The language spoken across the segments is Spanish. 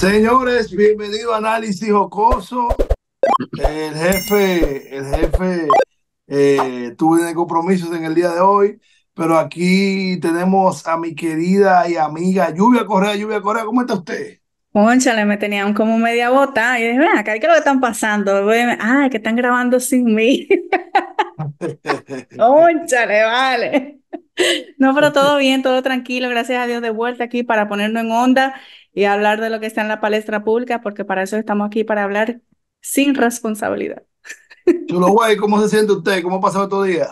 Señores, bienvenido a Análisis Jocoso. El jefe, el jefe eh, tuve compromisos en el día de hoy, pero aquí tenemos a mi querida y amiga Lluvia Correa. Lluvia Correa, ¿cómo está usted? le me tenían como media bota. Y dije, ven acá, ¿qué es lo que están pasando? Ah, que están grabando sin mí. Pónchale, vale. No, pero todo bien, todo tranquilo, gracias a Dios de vuelta aquí para ponernos en onda y hablar de lo que está en la palestra pública, porque para eso estamos aquí, para hablar sin responsabilidad. Chulo güey, ¿cómo se siente usted? ¿Cómo ha pasado todo día?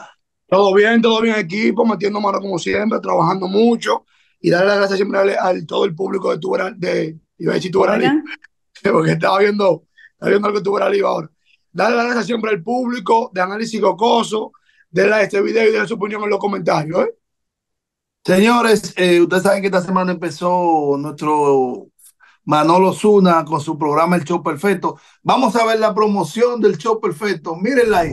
Todo bien, todo bien equipo, pues, metiendo mano como siempre, trabajando mucho y darle las gracias siempre al, todo el público de tu de iba a decir porque estaba viendo, viendo algo de tu ahora. Darle las gracias siempre al público de Análisis Gocoso, de la, este video y de su opinión en los comentarios. ¿eh? Señores, eh, ustedes saben que esta semana empezó nuestro Manolo Zuna con su programa El Show Perfecto. Vamos a ver la promoción del Show Perfecto. Mírenla ahí.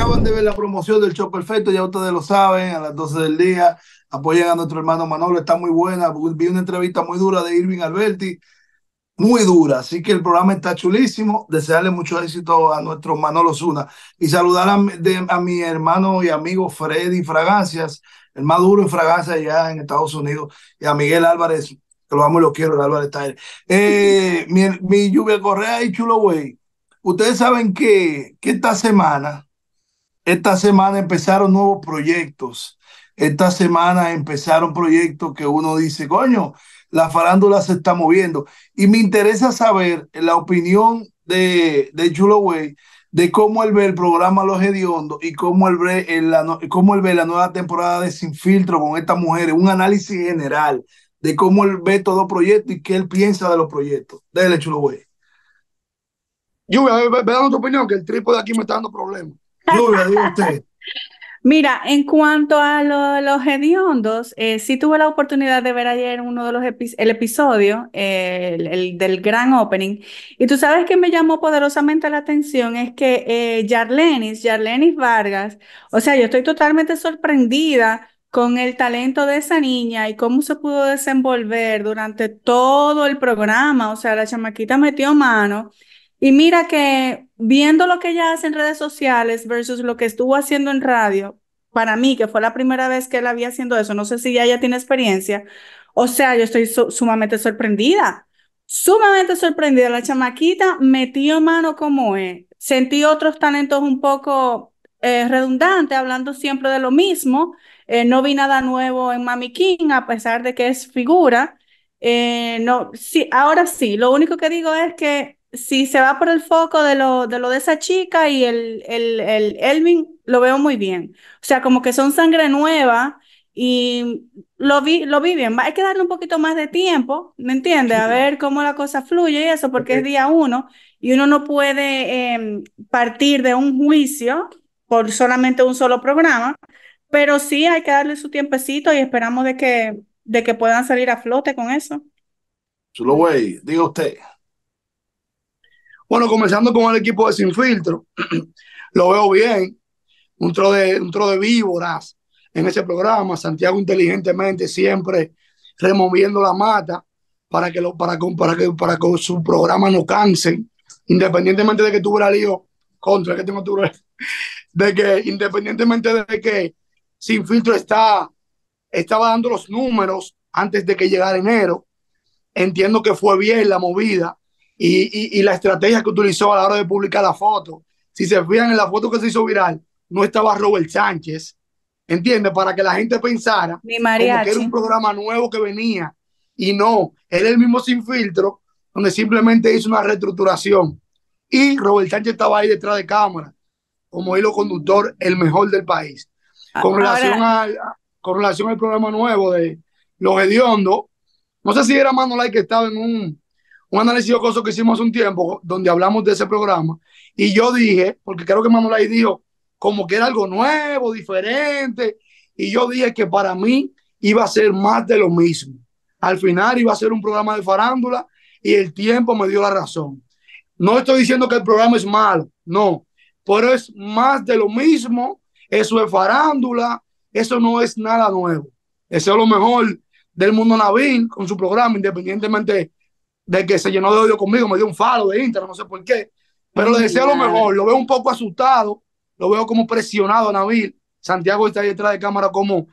Acaban de ver la promoción del show perfecto, ya ustedes lo saben, a las 12 del día. Apoyen a nuestro hermano Manolo, está muy buena. Vi una entrevista muy dura de Irving Alberti, muy dura. Así que el programa está chulísimo. Desearle mucho éxito a nuestro Manolo Zuna. Y saludar a, mi hermano y amigo Freddy Fragancias, el más duro en Fragancias allá en Estados Unidos, y a Miguel Álvarez, que lo amo y lo quiero, el Álvarez está ahí. Eh, mi, lluvia Correa y Chulo Güey. Ustedes saben que, que esta semana esta semana empezaron nuevos proyectos. Esta semana empezaron proyectos que uno dice, coño, la farándula se está moviendo. Y me interesa saber la opinión de, de Chulo Way de cómo él ve el programa Los Hediondos y cómo él, ve la, cómo él ve la nueva temporada de Sin Filtro con estas mujeres, un análisis general de cómo él ve todo proyecto y qué él piensa de los proyectos. Dele, chulo Yo voy a tu opinión, que el de aquí me está dando problemas. Mira, en cuanto a los hediondos, eh, sí tuve la oportunidad de ver ayer uno de los el episodio del gran opening. Y tú sabes que me llamó poderosamente la atención es que eh, Yarlenis, Yarlenis Vargas, o sea, yo estoy totalmente sorprendida con el talento de esa niña y cómo se pudo desenvolver durante todo el programa. O sea, la chamaquita metió mano. Y mira que viendo lo que ella hace en redes sociales versus lo que estuvo haciendo en radio, para mí, que fue la primera vez que la vi haciendo eso, no sé si ya ella tiene experiencia, o sea, yo estoy sumamente sorprendida, sumamente sorprendida. La chamaquita metió mano como es. Sentí otros talentos un poco eh, redundantes, hablando siempre de lo mismo. Eh, no vi nada nuevo en Mami King, a pesar de que es figura. Eh, no, sí, ahora sí, lo único que digo es que si se va por el foco de lo de, esa chica y el, Elvin, lo veo muy bien. O sea, como que son sangre nueva y lo vi, lo vi bien. Hay que darle un poquito más de tiempo, ¿me entiendes? A ver cómo la cosa fluye y eso, porque es día uno y uno no puede em, partir de un juicio por solamente un solo programa, pero sí hay que darle su tiempecito y esperamos de que, de que puedan salir a flote con eso. Chulo, güey, diga usted. Bueno, comenzando con el equipo de Sin Filtro, lo veo bien, un tro de, tro de víboras en ese programa, Santiago inteligentemente siempre removiendo la mata para que, lo, para, para que, para que su programa no canse, independientemente de que tuviera lío contra, que te tu de que independientemente de que Sin Filtro está, estaba dando los números antes de que llegara enero, entiendo que fue bien la movida, y, la estrategia que utilizó a la hora de publicar la foto. Si se fijan en la foto que se hizo viral, no estaba Robert Sánchez, ¿entiendes? Para que la gente pensara como que era un programa nuevo que venía. Y no, era el mismo sin filtro, donde simplemente hizo una reestructuración. Y Robert Sánchez estaba ahí detrás de cámara, como hilo conductor, el mejor del país. Ah, con, relación, al, con relación al programa nuevo de Los Hediondos, no sé si era Manolai que estaba en un un análisis cosas que hicimos hace un tiempo, donde hablamos de ese programa, y yo dije, porque creo que Manuel ahí dijo, como que era algo nuevo, diferente, y yo dije que para mí iba a ser más de lo mismo. Al final iba a ser un programa de farándula y el tiempo me dio la razón. No estoy diciendo que el programa es malo, no, pero es más de lo mismo, eso es farándula, eso no es nada nuevo. Eso es lo mejor del mundo Navín con su programa, independientemente de que se llenó de odio conmigo, me dio un falo de Instagram, no sé por qué. Pero le deseo lo mejor, lo veo un poco asustado, lo veo como presionado a Nabil. Santiago está ahí detrás de cámara como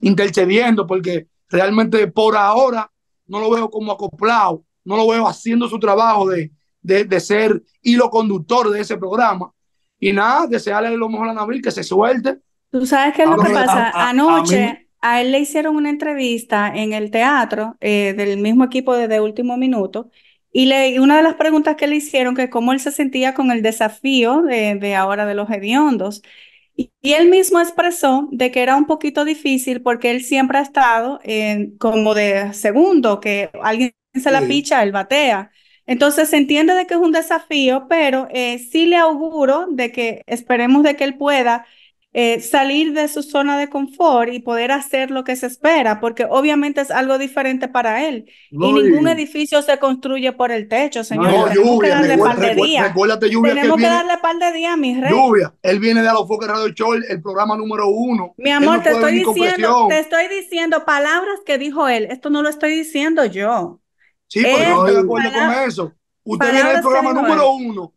intercediendo, porque realmente por ahora no lo veo como acoplado, no lo veo haciendo su trabajo de, de, ser hilo conductor de ese programa. Y nada, desearle lo mejor a Nabil que se suelte. Tú sabes qué es lo que pasa. anoche, a él le hicieron una entrevista en el teatro eh, del mismo equipo de, Último Minuto y le, una de las preguntas que le hicieron que cómo él se sentía con el desafío de, ahora de los hediondos. Y, él mismo expresó de que era un poquito difícil porque él siempre ha estado en, como de segundo, que alguien se la picha, él batea. Entonces se entiende de que es un desafío, pero eh, sí le auguro de que esperemos de que él pueda eh, salir de su zona de confort y poder hacer lo que se espera, porque obviamente es algo diferente para él. y ningún edificio se construye por el techo, señor. No, lluvia, tenemos que darle par de días. Tenemos que darle par de días, mi rey. Lluvia, él viene de Alofoque Radio Show, el programa número uno. Mi amor, te, estoy diciendo, te estoy diciendo palabras que dijo él. Esto no lo estoy diciendo yo. Sí, pero no estoy de acuerdo con eso. Usted viene del programa número uno,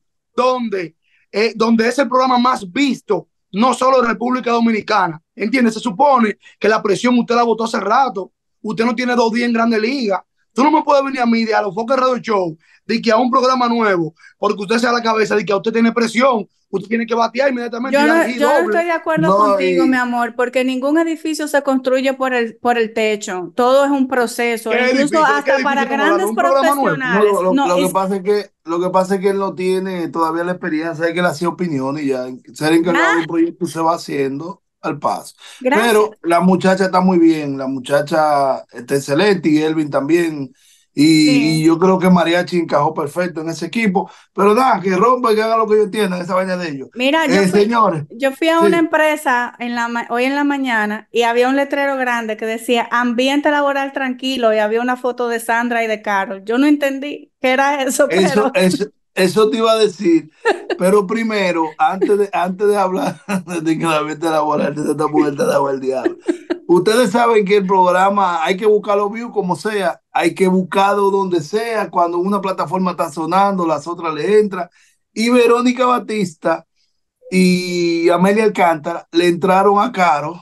eh, donde es el programa más visto no solo República Dominicana. ¿Entiende? Se supone que la presión usted la votó hace rato. Usted no tiene dos días en Grande Liga. Tú no me puedes venir a mí de a los de Radio Show, de que a un programa nuevo, porque usted sea la cabeza, de que a usted tiene presión, usted tiene que batear inmediatamente. Yo no, estoy de acuerdo contigo, eh. mi amor, porque ningún edificio se construye por el, por el techo. Todo es un proceso, incluso hasta para grandes profesionales. No, lo, que pasa es que lo que pasa es que él no tiene todavía la experiencia de que él hacía opiniones y ya ser encargado ah. proyecto se va haciendo al paso. Pero la muchacha está muy bien, la muchacha está excelente y Elvin también y, yo creo que Mariachi encajó perfecto en ese equipo. Pero nada, que rompa y que haga lo que yo tienen, esa vaina de ellos. Mira, yo, eh, fui, señores, yo fui a una empresa hoy en la mañana y había un letrero grande que decía ambiente laboral tranquilo y había una foto de Sandra y de Carol. Yo no entendí qué era eso. Eso, eso, eso te iba a decir. Pero primero, antes de, antes de hablar de que la laboral de esta mujer diablo. Ustedes saben que el programa hay que buscarlo los como sea, hay que buscarlo donde sea, cuando una plataforma está sonando, las otras le entran. Y Verónica Batista y Amelia Alcántara le entraron a Caro.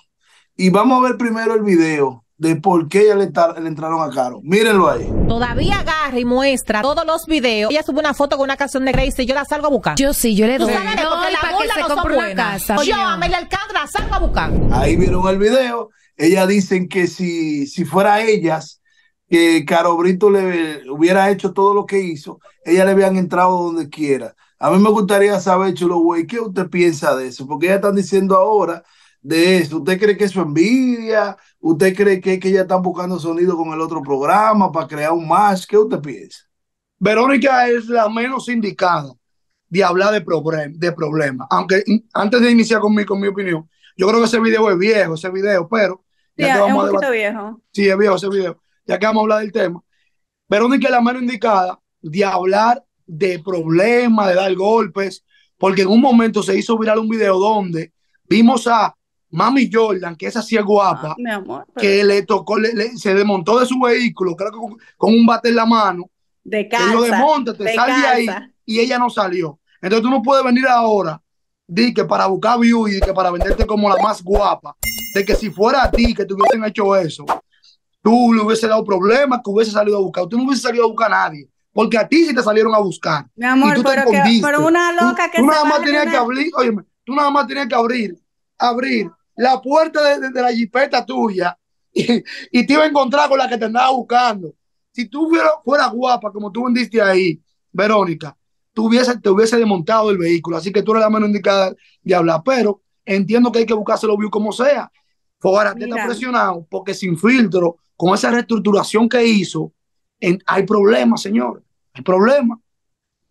Y vamos a ver primero el video de por qué ella le, entraron a Caro. Mírenlo ahí. Todavía agarra y muestra todos los videos. Ella sube una foto con una canción de Grace y yo la salgo a buscar. Yo sí, yo le doy. no, la burla se no Casa, yo, Amelia Alcántara, salgo a buscar. Ahí vieron el video. Ellas dicen que si, si fuera ellas, que Caro Brito le hubiera hecho todo lo que hizo, ellas le habían entrado donde quiera. A mí me gustaría saber, Chulo Güey, ¿qué usted piensa de eso? Porque ellas están diciendo ahora de eso? ¿Usted cree que eso es envidia? ¿Usted cree que, que ya están buscando sonido con el otro programa para crear un más? ¿Qué usted piensa? Verónica es la menos indicada de hablar de, problema de problemas. Aunque antes de iniciar con mi, con mi opinión, yo creo que ese video es viejo, ese video, pero... Ya que vamos a Sí, es viejo ese video. Ya que vamos a hablar del tema. Verónica es la menos indicada de hablar de problemas, de dar golpes, porque en un momento se hizo viral un video donde vimos a Mami Jordan, que esa así es guapa, ah, que le tocó, le, se desmontó de su vehículo, creo que con, un bate en la mano. De casa. Lo desmontaste, te ahí. Y ella no salió. Entonces tú no puedes venir ahora, di que para buscar view y que para venderte como la más guapa. De que si fuera a ti que te hubiesen hecho eso, tú le hubiese dado problemas, que hubiese salido a buscar. Tú no hubiese salido a buscar a nadie. Porque a ti sí te salieron a buscar. Mi amor, tú pero, que, una loca que tú nada más tenías que abrir, tú nada más tenías que abrir, abrir la puerta de, la jipeta tuya y, te iba a encontrar con la que te andaba buscando. Si tú fueras, guapa, como tú vendiste ahí, Verónica, tú te hubiese desmontado el vehículo. Así que tú eres la mano indicada de hablar. Pero entiendo que hay que buscarse lo como sea. Fogarate está presionado porque sin filtro, con esa reestructuración que hizo, hay problemas, señor. Hay problemas.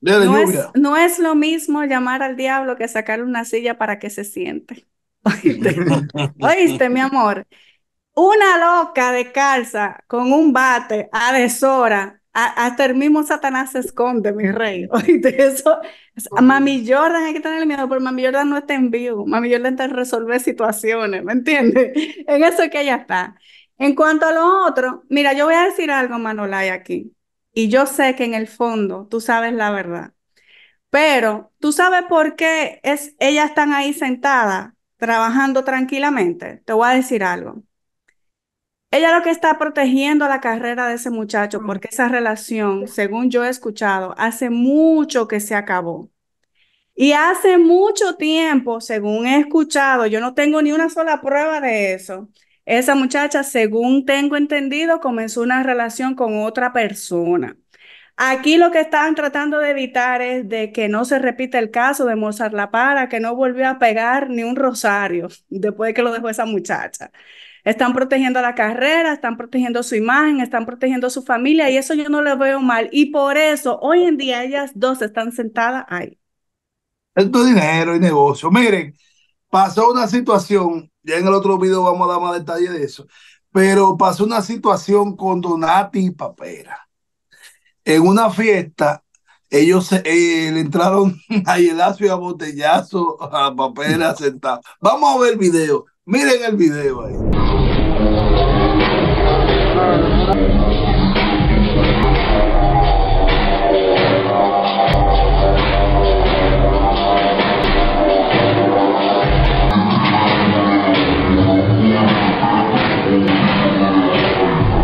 No es, no es lo mismo llamar al diablo que sacar una silla para que se siente. Oíste, mi amor. Una loca de calza con un bate a deshora. hasta el mismo Satanás se esconde, mi rey. Oíste, eso. A Mami Jordan hay que tener miedo, porque Mami Jordan no está en vivo. Mami Jordan está en resolver situaciones, ¿me entiendes? En eso que ella está. En cuanto a lo otro, mira, yo voy a decir algo, Manolay, aquí. Y yo sé que en el fondo tú sabes la verdad. Pero tú sabes por qué es, ellas están ahí sentadas trabajando tranquilamente, te voy a decir algo. Ella lo que está protegiendo la carrera de ese muchacho, porque esa relación, según yo he escuchado, hace mucho que se acabó. Y hace mucho tiempo, según he escuchado, yo no tengo ni una sola prueba de eso. Esa muchacha, según tengo entendido, comenzó una relación con otra persona. Aquí lo que están tratando de evitar es de que no se repita el caso de Mozart La Para, que no volvió a pegar ni un rosario después de que lo dejó esa muchacha. Están protegiendo la carrera, están protegiendo su imagen, están protegiendo su familia y eso yo no le veo mal. Y por eso hoy en día ellas dos están sentadas ahí. Esto es dinero y negocio. Miren, pasó una situación, ya en el otro video vamos a dar más detalle de eso, pero pasó una situación con Donati y Papera en una fiesta, ellos eh, le entraron a hielazo y a botellazo, a papel sentado. Vamos a ver el video. Miren el video ahí.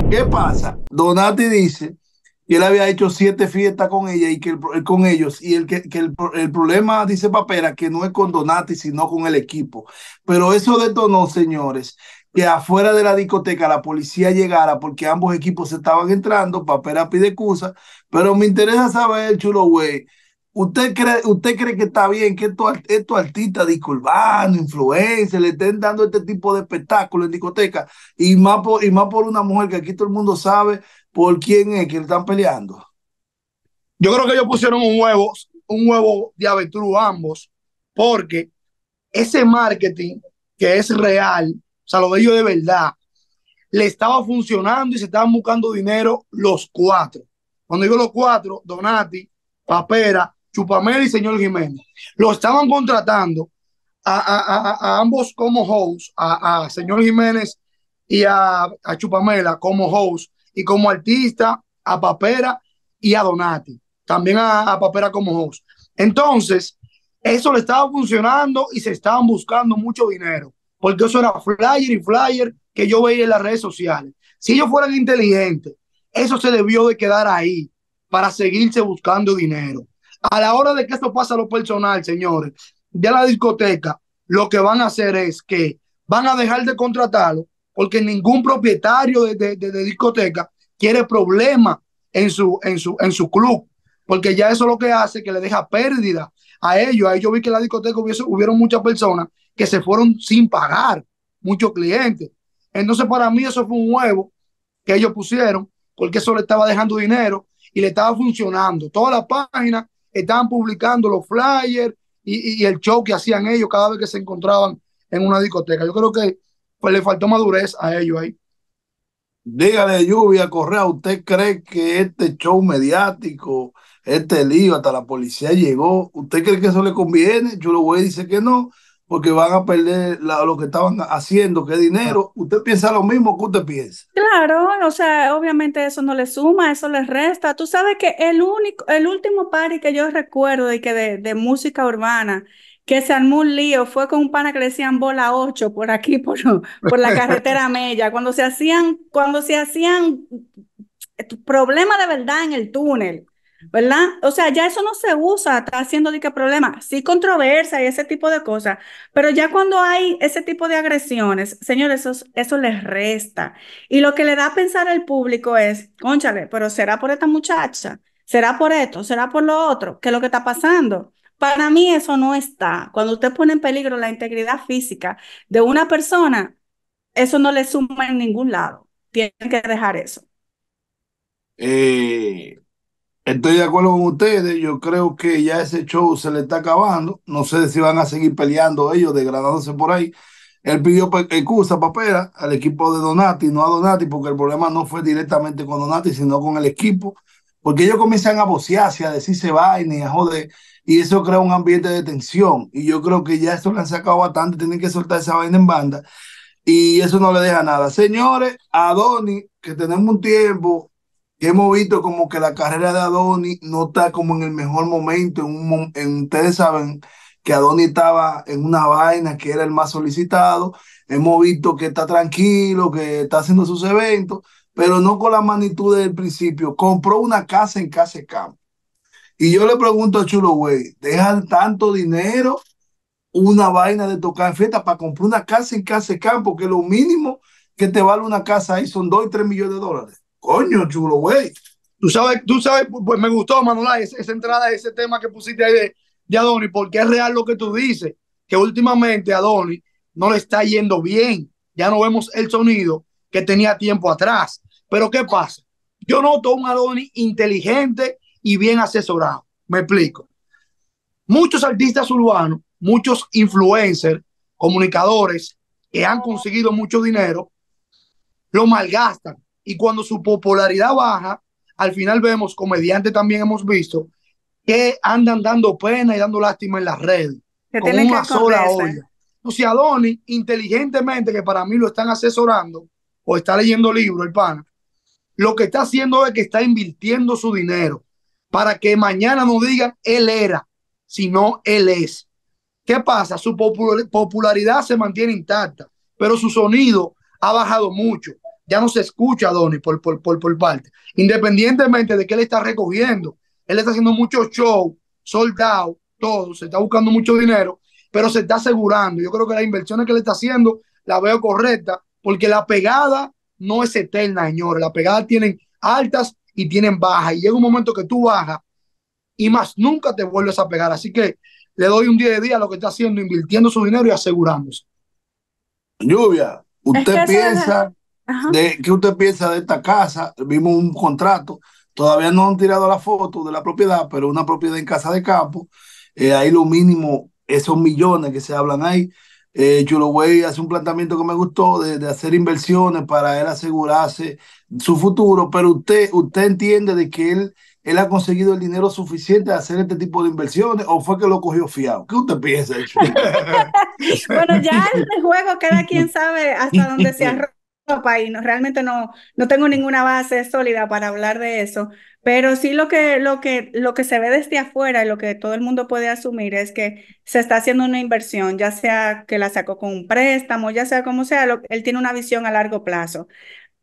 ¿Qué pasa? Donati dice y él había hecho siete fiestas con ella y que eh, con ellos y el que, que el, problema dice Papera que no es con Donati sino con el equipo pero eso detonó señores que afuera de la discoteca la policía llegara porque ambos equipos se estaban entrando Papera pide excusa pero me interesa saber chulo güey ¿Usted cree, ¿Usted cree que está bien que estos, esto artistas disculpando, influencers, le estén dando este tipo de espectáculos en discoteca? Y más, y más por una mujer que aquí todo el mundo sabe ¿Por quién es que están peleando? Yo creo que ellos pusieron un huevo, un huevo de aventura ambos, porque ese marketing que es real, o sea, lo de yo de verdad, le estaba funcionando y se estaban buscando dinero los cuatro. Cuando digo los cuatro, Donati, Papera, Chupamela y señor Jiménez. Lo estaban contratando a, a ambos como host, a, señor Jiménez y a, Chupamela como host, y como artista, a Papera y a Donati, también a, Papera como host. Entonces, eso le estaba funcionando y se estaban buscando mucho dinero, porque eso era flyer y flyer que yo veía en las redes sociales. Si ellos fueran inteligentes, eso se debió de quedar ahí para seguirse buscando dinero. A la hora de que esto pasa a lo personal, señores, de la discoteca, lo que van a hacer es que van a dejar de contratarlo porque ningún propietario de, discoteca quiere problemas en su, en, su, en su club, porque ya eso es lo que hace que le deja pérdida a ellos. Ahí yo vi que en la discoteca hubieron muchas personas que se fueron sin pagar, muchos clientes. Entonces, para mí, eso fue un huevo que ellos pusieron, porque eso le estaba dejando dinero y le estaba funcionando. Todas las páginas estaban publicando los flyers y el show que hacían ellos cada vez que se encontraban en una discoteca. Yo creo que pues le faltó madurez a ellos ahí. Dígale, Lluvia Correa, ¿usted cree que este show mediático, este lío, hasta la policía llegó, ¿usted cree que eso le conviene? Yo voy a decir que no, porque van a perder lo que estaban haciendo, que dinero. ¿Usted piensa lo mismo que usted piensa? Claro, o sea, obviamente eso no le suma, eso le resta. Tú sabes que el único, el último party que yo recuerdo que de música urbana que se armó un lío fue con un pana que le decían bola 8 por aquí, por, por la carretera Mella. Cuando se hacían, cuando se hacían problemas de verdad en el túnel, ¿verdad? O sea, ya eso no se usa, está haciendo de qué problema. Sí, controversia y ese tipo de cosas, pero ya cuando hay ese tipo de agresiones, señores, eso, eso les resta. Y lo que le da a pensar al público es, conchale, pero será por esta muchacha, será por esto, será por lo otro, ¿qué es lo que está pasando? Para mí eso no está. Cuando usted pone en peligro la integridad física de una persona, eso no le suma en ningún lado. Tienen que dejar eso. Eh, estoy de acuerdo con ustedes. Yo creo que ya ese show se le está acabando. No sé si van a seguir peleando ellos, degradándose por ahí. Él pidió excusa, papera, al equipo de Donati, no a Donati, porque el problema no fue directamente con Donati, sino con el equipo. Porque ellos comienzan a bocearse, a decirse vaina y a joder y eso crea un ambiente de tensión. Y yo creo que ya eso lo han sacado bastante, tienen que soltar esa vaina en banda y eso no le deja nada. Señores, Adoni, que tenemos un tiempo que hemos visto como que la carrera de Adoni no está como en el mejor momento, en un, ustedes saben que Adoni estaba en una vaina que era el más solicitado, hemos visto que está tranquilo, que está haciendo sus eventos, pero no con la magnitud del principio. Compró una casa en Casa de y yo le pregunto a Chulo, güey, ¿dejan tanto dinero una vaina de tocar fiesta para comprar una casa en casa de campo? Que lo mínimo que te vale una casa ahí son 2 y 3 millones de dólares. Coño, Chulo, güey. Tú sabes, tú sabes, pues, pues me gustó, Manolá, esa, entrada, ese tema que pusiste ahí de, de porque es real lo que tú dices, que últimamente Adonis no le está yendo bien. Ya no vemos el sonido que tenía tiempo atrás. Pero ¿qué pasa? Yo noto un Adoni inteligente, y bien asesorado. Me explico. Muchos artistas urbanos, muchos influencers, comunicadores que han conseguido mucho dinero, lo malgastan. Y cuando su popularidad baja, al final vemos, comediantes también hemos visto, que andan dando pena y dando lástima en las redes. Se con una que sola olla. O sea, Donny, inteligentemente, que para mí lo están asesorando o está leyendo libros, el pana, lo que está haciendo es que está invirtiendo su dinero para que mañana no digan él era, sino él es. ¿Qué pasa? Su popularidad se mantiene intacta, pero su sonido ha bajado mucho. Ya no se escucha a Donny por, por, parte. Independientemente de que él está recogiendo, él está haciendo muchos shows, soldado, todo, se está buscando mucho dinero, pero se está asegurando. Yo creo que las inversiones que le está haciendo la veo correcta, porque la pegada no es eterna, señores. La pegada tienen altas y tienen baja. Y llega un momento que tú bajas y más nunca te vuelves a pegar. Así que le doy un día de día a lo que está haciendo, invirtiendo su dinero y asegurándose. Lluvia, usted piensa de qué usted piensa de esta casa, vimos un contrato, todavía no han tirado la foto de la propiedad, pero una propiedad en casa de campo, eh, ahí lo mínimo, esos millones que se hablan ahí, eh, Chuloway hace un planteamiento que me gustó de, hacer inversiones para él asegurarse su futuro, pero usted, usted entiende de que él, él ha conseguido el dinero suficiente para hacer este tipo de inversiones o fue que lo cogió fiado. ¿Qué usted piensa? bueno, ya en el juego cada quien sabe hasta dónde se arroja país. No, realmente no, no tengo ninguna base sólida para hablar de eso, pero sí lo que, lo que, lo que se ve desde afuera y lo que todo el mundo puede asumir es que se está haciendo una inversión, ya sea que la sacó con un préstamo, ya sea como sea, él tiene una visión a largo plazo.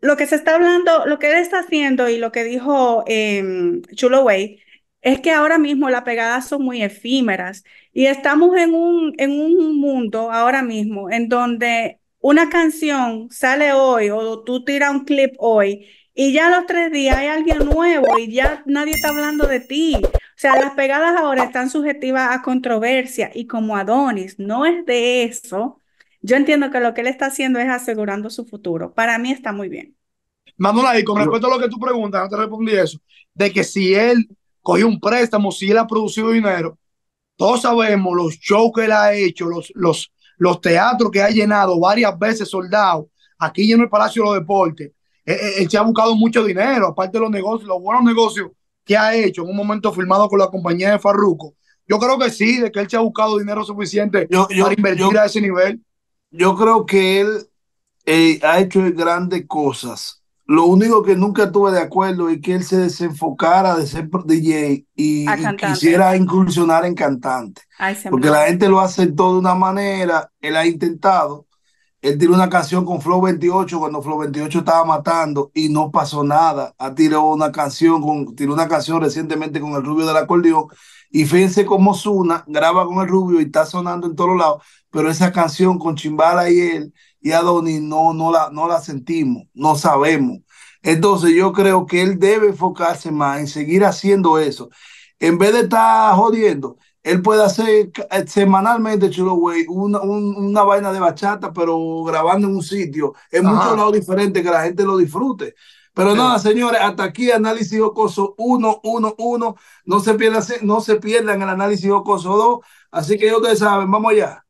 Lo que se está hablando, lo que él está haciendo y lo que dijo em, Chulo Way es que ahora mismo las pegadas son muy efímeras y estamos en un, en un mundo ahora mismo en donde una canción sale hoy o tú tiras un clip hoy y ya a los tres días hay alguien nuevo y ya nadie está hablando de ti. O sea, las pegadas ahora están subjetivas a controversia y como Adonis no es de eso, yo entiendo que lo que él está haciendo es asegurando su futuro. Para mí está muy bien. Mándola y con respecto a lo que tú preguntas, no te respondí eso, de que si él cogió un préstamo, si él ha producido dinero, todos sabemos los shows que él ha hecho, los, los, los teatros que ha llenado varias veces soldados, aquí en el Palacio de los Deportes, eh, eh, él, se ha buscado mucho dinero, aparte de los negocios, los buenos negocios que ha hecho en un momento firmado con la compañía de Farruco. Yo creo que sí, de que él se ha buscado dinero suficiente para invertir a ese nivel. Yo creo que él eh, ha hecho grandes cosas. Lo único que nunca estuve de acuerdo es que él se desenfocara de ser DJ y, quisiera incursionar en cantante. Porque la gente lo hace de una manera, él ha intentado, él tiró una canción con Flow 28 cuando Flow 28 estaba matando y no pasó nada. Ha tirado una canción con, tiró una canción recientemente con el Rubio del acordeón. Y fíjense cómo suena, graba con el Rubio y está sonando en todos lados. Pero esa canción con Chimbala y él y Adonis no, no, la, no la sentimos, no sabemos. Entonces yo creo que él debe enfocarse más en seguir haciendo eso. En vez de estar jodiendo, él puede hacer eh, semanalmente Chulo güey, una, una, vaina de bachata, pero grabando en un sitio, en muchos lados diferentes, que la gente lo disfrute. Pero nada, señores, hasta aquí análisis Ocoso 1, 1, 1. No se pierdan, no se pierdan el análisis Ocoso 2. Así que ya ustedes saben, vamos allá.